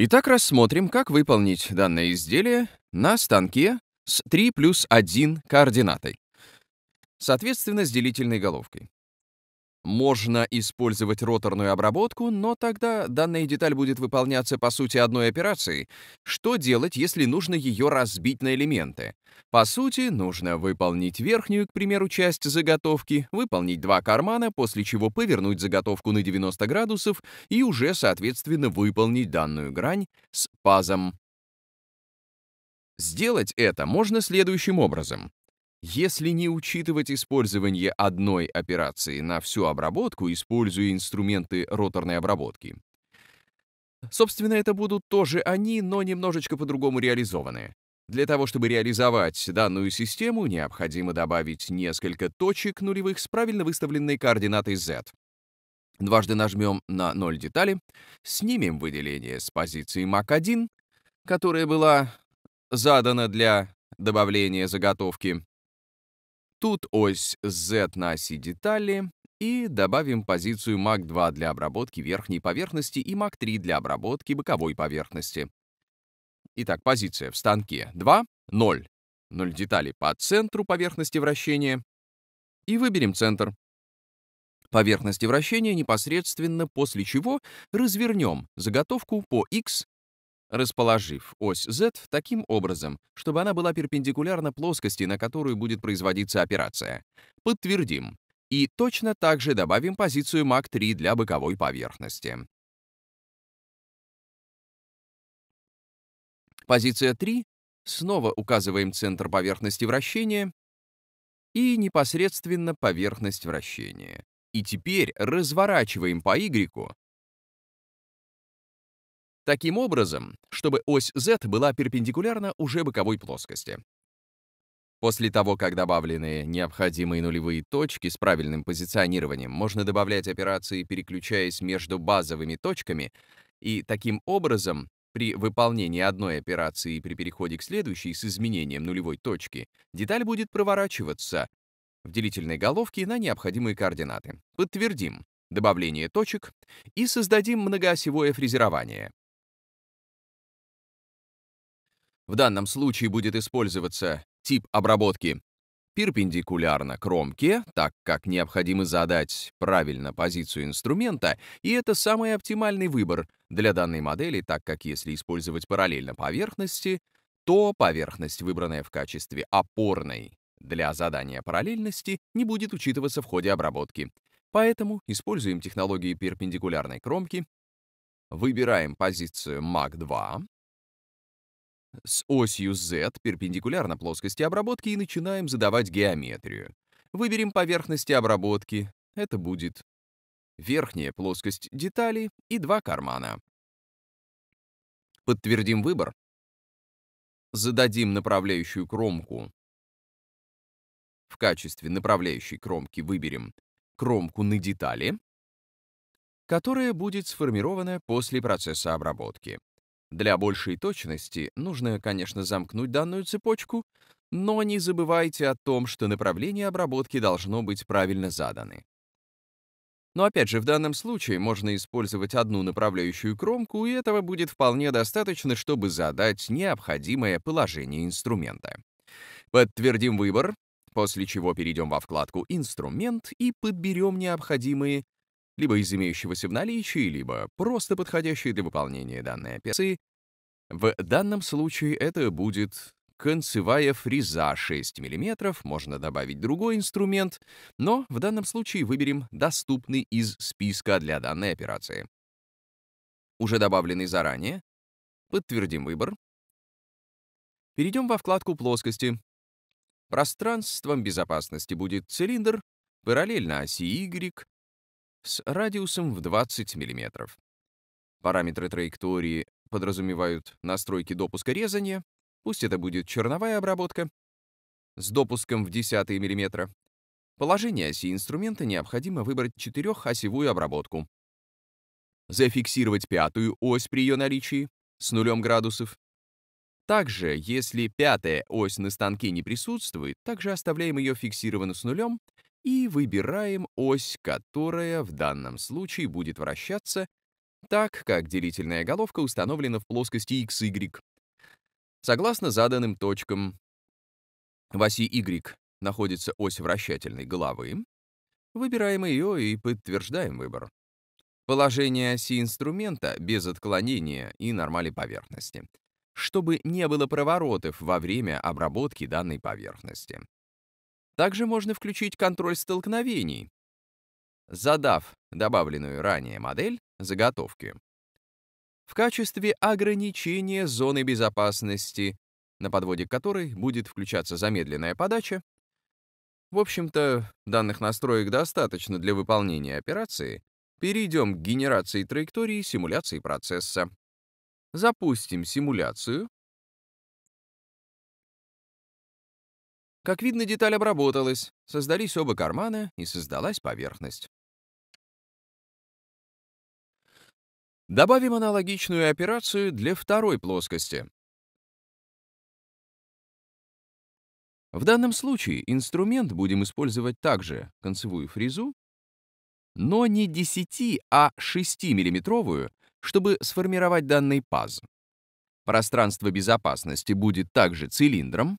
Итак, рассмотрим, как выполнить данное изделие на станке с 3 плюс 1 координатой, соответственно, с делительной головкой. Можно использовать роторную обработку, но тогда данная деталь будет выполняться по сути одной операцией. Что делать, если нужно ее разбить на элементы? По сути, нужно выполнить верхнюю, к примеру, часть заготовки, выполнить два кармана, после чего повернуть заготовку на 90 градусов и уже, соответственно, выполнить данную грань с пазом. Сделать это можно следующим образом. Если не учитывать использование одной операции на всю обработку, используя инструменты роторной обработки. Собственно, это будут тоже они, но немножечко по-другому реализованы. Для того, чтобы реализовать данную систему, необходимо добавить несколько точек нулевых с правильно выставленной координатой Z. Дважды нажмем на 0 детали, снимем выделение с позиции MAC1, которая была задана для добавления заготовки, Тут ось Z на оси детали, и добавим позицию MAC2 для обработки верхней поверхности и MAC3 для обработки боковой поверхности. Итак, позиция в станке 2, 0. 0 деталей по центру поверхности вращения. И выберем центр поверхности вращения непосредственно, после чего развернем заготовку по X расположив ось Z таким образом, чтобы она была перпендикулярна плоскости, на которую будет производиться операция. Подтвердим. И точно так же добавим позицию MAC-3 для боковой поверхности. Позиция 3. Снова указываем центр поверхности вращения и непосредственно поверхность вращения. И теперь разворачиваем по Y таким образом, чтобы ось Z была перпендикулярна уже боковой плоскости. После того, как добавлены необходимые нулевые точки с правильным позиционированием, можно добавлять операции, переключаясь между базовыми точками, и таким образом при выполнении одной операции при переходе к следующей с изменением нулевой точки деталь будет проворачиваться в делительной головке на необходимые координаты. Подтвердим добавление точек и создадим многоосевое фрезерование. В данном случае будет использоваться тип обработки перпендикулярно кромке, так как необходимо задать правильно позицию инструмента, и это самый оптимальный выбор для данной модели, так как если использовать параллельно поверхности, то поверхность, выбранная в качестве опорной для задания параллельности, не будет учитываться в ходе обработки. Поэтому используем технологию перпендикулярной кромки, выбираем позицию MAC 2, с осью Z перпендикулярно плоскости обработки и начинаем задавать геометрию. Выберем поверхности обработки. Это будет верхняя плоскость детали и два кармана. Подтвердим выбор. Зададим направляющую кромку. В качестве направляющей кромки выберем кромку на детали, которая будет сформирована после процесса обработки. Для большей точности нужно, конечно, замкнуть данную цепочку, но не забывайте о том, что направление обработки должно быть правильно заданы. Но опять же, в данном случае можно использовать одну направляющую кромку, и этого будет вполне достаточно, чтобы задать необходимое положение инструмента. Подтвердим выбор, после чего перейдем во вкладку «Инструмент» и подберем необходимые либо из имеющегося в наличии, либо просто подходящие для выполнения данной операции. В данном случае это будет концевая фреза 6 мм, можно добавить другой инструмент, но в данном случае выберем доступный из списка для данной операции. Уже добавленный заранее. Подтвердим выбор. Перейдем во вкладку «Плоскости». Пространством безопасности будет цилиндр, параллельно оси Y, с радиусом в 20 мм. Параметры траектории подразумевают настройки допуска резания, пусть это будет черновая обработка, с допуском в десятые миллиметра. Положение оси инструмента необходимо выбрать четырехосевую обработку. Зафиксировать пятую ось при ее наличии с нулем градусов. Также, если пятая ось на станке не присутствует, также оставляем ее фиксированную с нулем и выбираем ось, которая в данном случае будет вращаться так, как делительная головка установлена в плоскости xy. Согласно заданным точкам, в оси y находится ось вращательной головы, выбираем ее и подтверждаем выбор. Положение оси инструмента без отклонения и нормали поверхности, чтобы не было проворотов во время обработки данной поверхности. Также можно включить контроль столкновений, задав добавленную ранее модель заготовки. В качестве ограничения зоны безопасности, на подводе которой будет включаться замедленная подача, в общем-то, данных настроек достаточно для выполнения операции, перейдем к генерации траектории симуляции процесса. Запустим симуляцию Как видно, деталь обработалась, создались оба кармана и создалась поверхность. Добавим аналогичную операцию для второй плоскости. В данном случае инструмент будем использовать также концевую фрезу, но не 10, а 6-миллиметровую, чтобы сформировать данный паз. Пространство безопасности будет также цилиндром,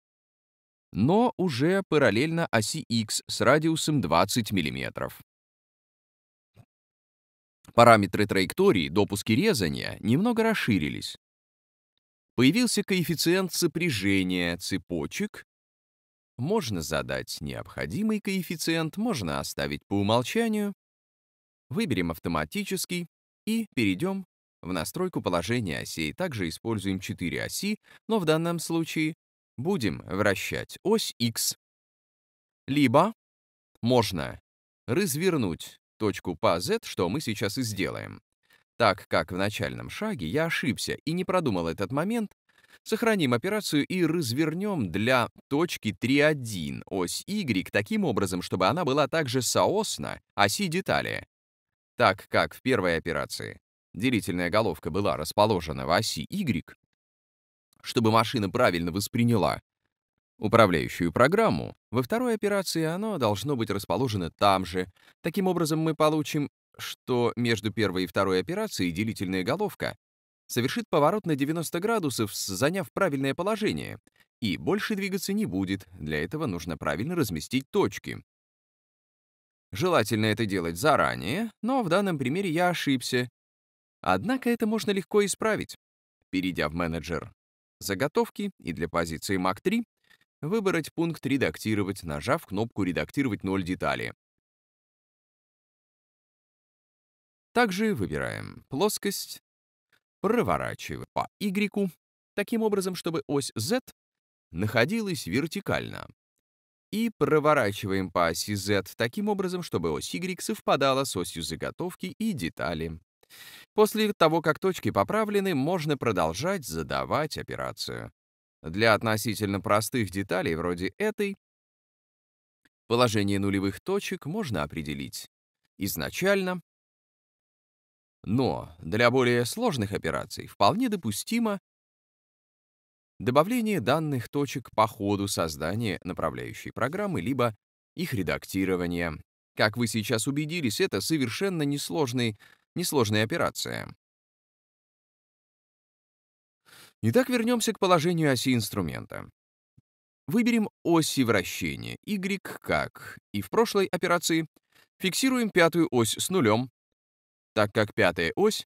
но уже параллельно оси X с радиусом 20 мм. Параметры траектории, допуски резания немного расширились. Появился коэффициент сопряжения цепочек. Можно задать необходимый коэффициент, можно оставить по умолчанию. Выберем автоматический и перейдем в настройку положения осей. Также используем 4 оси, но в данном случае будем вращать ось x. Либо можно развернуть точку по z, что мы сейчас и сделаем. Так как в начальном шаге я ошибся и не продумал этот момент, сохраним операцию и развернем для точки 3,1 ось y таким образом, чтобы она была также соосна оси детали. Так как в первой операции делительная головка была расположена в оси y, чтобы машина правильно восприняла управляющую программу, во второй операции оно должно быть расположено там же. Таким образом, мы получим, что между первой и второй операцией делительная головка совершит поворот на 90 градусов, заняв правильное положение, и больше двигаться не будет, для этого нужно правильно разместить точки. Желательно это делать заранее, но в данном примере я ошибся. Однако это можно легко исправить. Перейдя в менеджер заготовки и для позиции MAC-3 выбрать пункт «Редактировать», нажав кнопку «Редактировать 0 детали». Также выбираем плоскость, проворачиваем по Y, таким образом, чтобы ось Z находилась вертикально. И проворачиваем по оси Z таким образом, чтобы ось Y совпадала с осью заготовки и детали. После того, как точки поправлены, можно продолжать задавать операцию. Для относительно простых деталей вроде этой положение нулевых точек можно определить изначально, но для более сложных операций вполне допустимо добавление данных точек по ходу создания направляющей программы либо их редактирование. Как вы сейчас убедились, это совершенно несложный Несложная операция. Итак, вернемся к положению оси инструмента. Выберем оси вращения, y как, и в прошлой операции фиксируем пятую ось с нулем, так как пятая ось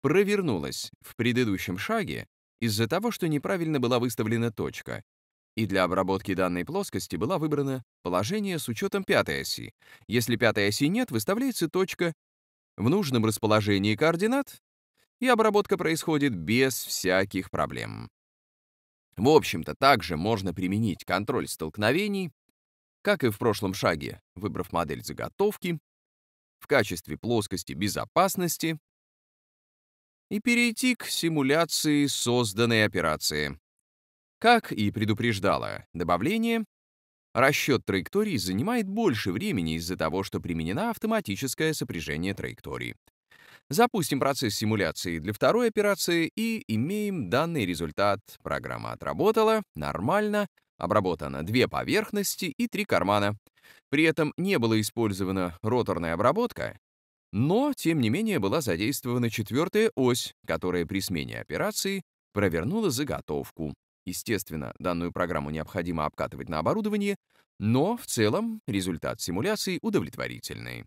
провернулась в предыдущем шаге из-за того, что неправильно была выставлена точка, и для обработки данной плоскости была выбрана положение с учетом пятой оси. Если пятой оси нет, выставляется точка в нужном расположении координат, и обработка происходит без всяких проблем. В общем-то, также можно применить контроль столкновений, как и в прошлом шаге, выбрав модель заготовки, в качестве плоскости безопасности и перейти к симуляции созданной операции. Как и предупреждало добавление, Расчет траекторий занимает больше времени из-за того, что применено автоматическое сопряжение траекторий. Запустим процесс симуляции для второй операции и имеем данный результат. Программа отработала, нормально, обработано две поверхности и три кармана. При этом не была использована роторная обработка, но, тем не менее, была задействована четвертая ось, которая при смене операции провернула заготовку. Естественно, данную программу необходимо обкатывать на оборудовании, но в целом результат симуляции удовлетворительный.